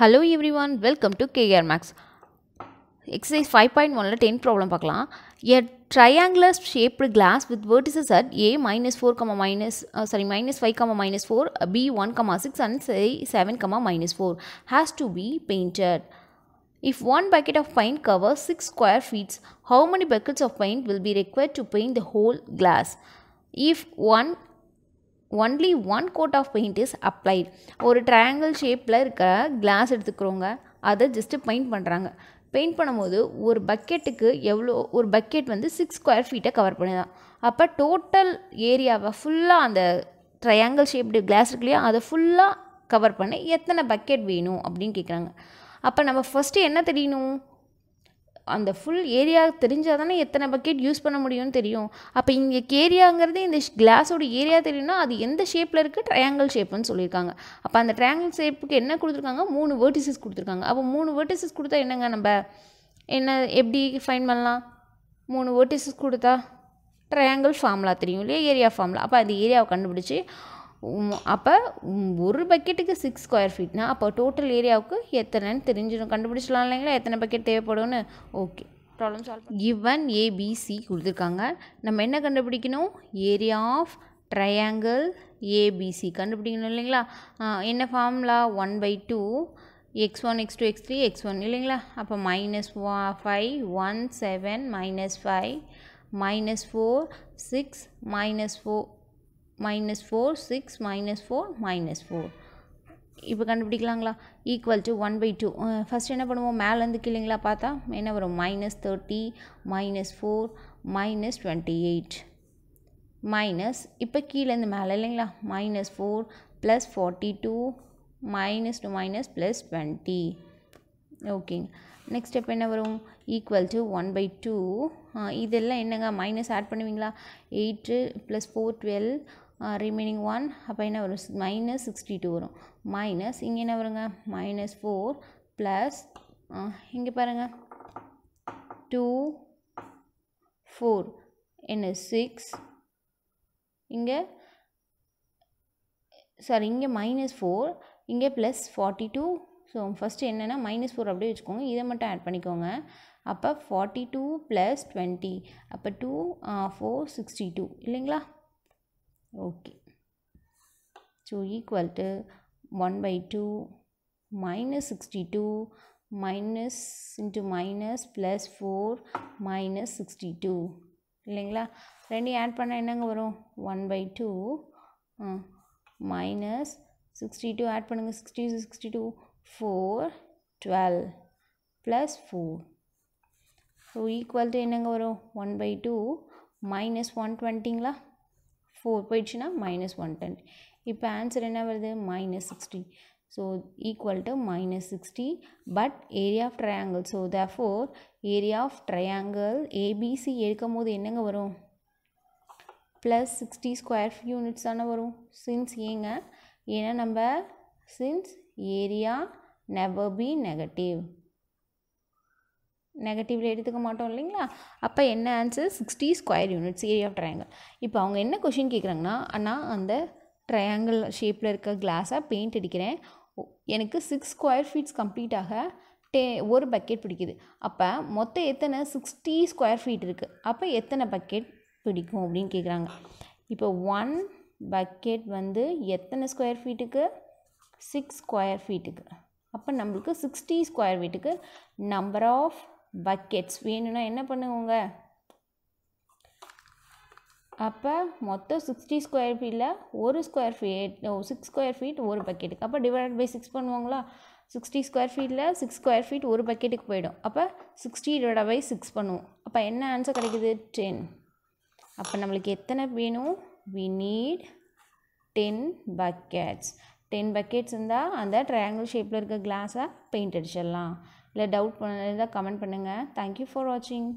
Hello everyone, welcome to KR Max. Exercise 5.1 10 problem. A triangular shaped glass with vertices at A minus 4, minus, uh, sorry, minus 5, minus 4, B 1, comma 6 and C 7, minus comma 4 has to be painted. If one bucket of paint covers 6 square feet, how many buckets of paint will be required to paint the whole glass? If one only one coat of paint is applied ஒரு triangle ஷேப்பில் இருக்க class எடுத்துக்கிறோங்க அதை just paint பண்ணுறாங்க paint பண்ணும்போது ஒரு பக்கெட்டுக்கு எவ்வளோ ஒரு bucket வந்து சிக்ஸ் ஸ்கொயர் ஃபீட்டை கவர் பண்ணிதான் அப்போ டோட்டல் ஏரியாவை ஃபுல்லாக அந்த ட்ரையாங்கிள் ஷேப்டு கிளாஸ் இருக்கு இல்லையா அதை ஃபுல்லாக கவர் பண்ண எத்தனை பக்கெட் வேணும் அப்படின்னு கேட்குறாங்க அப்போ நம்ம ஃபஸ்ட்டு என்ன தெரியணும் அந்த ஃபுல் ஏரியா தெரிஞ்சால் தானே எத்தனை பக்கெட் யூஸ் பண்ண முடியும்னு தெரியும் அப்போ இங்கே ஏரியாங்கிறது இந்த கிளாஸோட ஏரியா தெரியும்னா அது எந்த ஷேப்பில் இருக்குது ட்ரையாங்கிள் ஷேப்புன்னு சொல்லியிருக்காங்க அப்போ அந்த ட்ரையாங்கிள் ஷேப்புக்கு என்ன கொடுத்துருக்காங்க மூணு வேர்டிசஸ் கொடுத்துருக்காங்க அப்போ மூணு வேர்டிசஸ் கொடுத்தா என்னங்க நம்ம என்ன எப்படி ஃபைன் பண்ணலாம் மூணு வேர்டிசஸ் கொடுத்தா ட்ரையாங்கிள் ஃபார்முலா தெரியும் இல்லையா ஏரியா ஃபார்முலா அப்போ அந்த ஏரியாவை கண்டுபிடிச்சி அப்போ ஒரு பக்கெட்டுக்கு சிக்ஸ் ஸ்கொயர் ஃபீட்னா அப்போ டோட்டல் ஏரியாவுக்கு எத்தனைன்னு தெரிஞ்சிடும் கண்டுபிடிச்சலாம் இல்லைங்களா எத்தனை பக்கெட் தேவைப்படும்னு okay problem solve given ABC கொடுத்துருக்காங்க நம்ம என்ன கண்டுபிடிக்கணும் ஏரியா ஆஃப் ட்ரையாங்கிள் ஏபிசி கண்டுபிடிக்கணும் இல்லைங்களா என்ன formula one by two x one x two x three x one இல்லைங்களா அப்போ minus five one seven minus five minus four six minus four minus four six minus four minus four இப்போ கண்டுபிடிக்கலாங்களா equal to one by two first என்ன பண்ணுவோம் மேலேருந்து கீழேங்களா பார்த்தா என்ன வரும் minus thirty minus four minus twenty eight minus இப்போ கீழேருந்து மேலே இல்லைங்களா minus four plus forty two minus two minus plus twenty ஓகேங்க நெக்ஸ்ட் ஸ்டெப் என்ன வரும் equal to one by two இதெல்லாம் என்னங்க மைனஸ் ஆட் பண்ணுவீங்களா eight plus four twelve remaining one அப்போ என்ன வரும் மைனஸ் சிக்ஸ்டி டூ வரும் மைனஸ் இங்கே என்ன வருங்க மைனஸ் ஃபோர் ப்ளஸ் இங்கே பாருங்கள் டூ ஃபோர் என்ன சிக்ஸ் இங்கே சாரி இங்கே மைனஸ் ஃபோர் இங்கே plus forty two so first என்னென்னா மைனஸ் ஃபோர் அப்படியே வச்சுக்கோங்க இதை மட்டும் ஆட் பண்ணிக்கோங்க அப்போ ஃபார்ட்டி டூ ப்ளஸ் டுவெண்ட்டி அப்போ டூ ஃபோர் சிக்ஸ்டி டூ இல்லைங்களா okay so equal to one by two minus sixty two minus into minus plus four minus sixty two இல்லைங்களா ரெண்டையும் ஆட் பண்ணால் என்னங்க வரும் one by two minus sixty two add பண்ணுங்கள் sixty sixty two four twelve plus four so equal to என்னங்க வரும் one by two minus one டுவெண்ட்டிங்களா four போயிடுச்சுன்னா மைனஸ் ஒன் டென் இப்போ ஆன்சர் என்ன வருது minus sixty so equal to minus sixty but area of triangle so the four area of triangle ABC எடுக்கும் போது என்னங்க வரும் ப்ளஸ் சிக்ஸ்டி ஸ்கொயர் யூனிட்ஸ் தானே வரும் சின்ஸ் ஏங்க ஏன்னா நம்ம since area never be negative நெகட்டிவில் எடுத்துக்க மாட்டோம் இல்லைங்களா அப்போ என்ன answer sixty square units area of triangle இப்போ அவங்க என்ன கொஷின் கேட்குறாங்கன்னா அண்ணா அந்த ட்ரையாங்கிள் ஷேப்பில் இருக்க கிளாஸாக பெயிண்ட் அடிக்கிறேன் எனக்கு சிக்ஸ் ஸ்கொயர் ஃபீட்ஸ் கம்ப்ளீட்டாக டே ஒரு பக்கெட் பிடிக்குது அப்போ மொத்தம் எத்தனை சிக்ஸ்டி ஸ்கொயர் ஃபீட் இருக்குது அப்போ எத்தனை பக்கெட் பிடிக்கும் அப்படின்னு கேட்குறாங்க இப்போ ஒன் பக்கெட் வந்து எத்தனை ஸ்கொயர் ஃபீட்டுக்கு சிக்ஸ் ஸ்கொயர் ஃபீட்டுக்கு அப்போ நம்மளுக்கு சிக்ஸ்டி ஸ்கொயர் ஃபீட்டுக்கு நம்பர் ஆஃப் பக்கெட்ஸ் வேணும்னா என்ன பண்ணுவோங்க அப்போ மொத்தம் சிக்ஸ்டி ஸ்கொயர் ஃபீட்டில் ஒரு square feet six square feet ஒரு பக்கெட்டுக்கு அப்போ டிவைட் பை சிக்ஸ் பண்ணுவாங்களா சிக்ஸ்டி ஸ்கொயர் ஃபீட்டில் சிக்ஸ் ஸ்கொயர் ஃபீட் ஒரு பக்கெட்டுக்கு போயிடும் அப்போ சிக்ஸ்டி டிவைட் பை சிக்ஸ் பண்ணுவோம் அப்போ என்ன ஆன்சர் கிடைக்குது டென் அப்போ நம்மளுக்கு எத்தனை வேணும் we need ten buckets ten buckets இருந்தால் அந்த ட்ரையாங்கிள் ஷேப்பில் இருக்க கிளாஸை பெயிண்ட் அடிச்சிடலாம் இல்லை டவுட் பண்ண இருந்தால் கமெண்ட் பண்ணுங்கள் தேங்க்யூ ஃபார் வாட்சிங்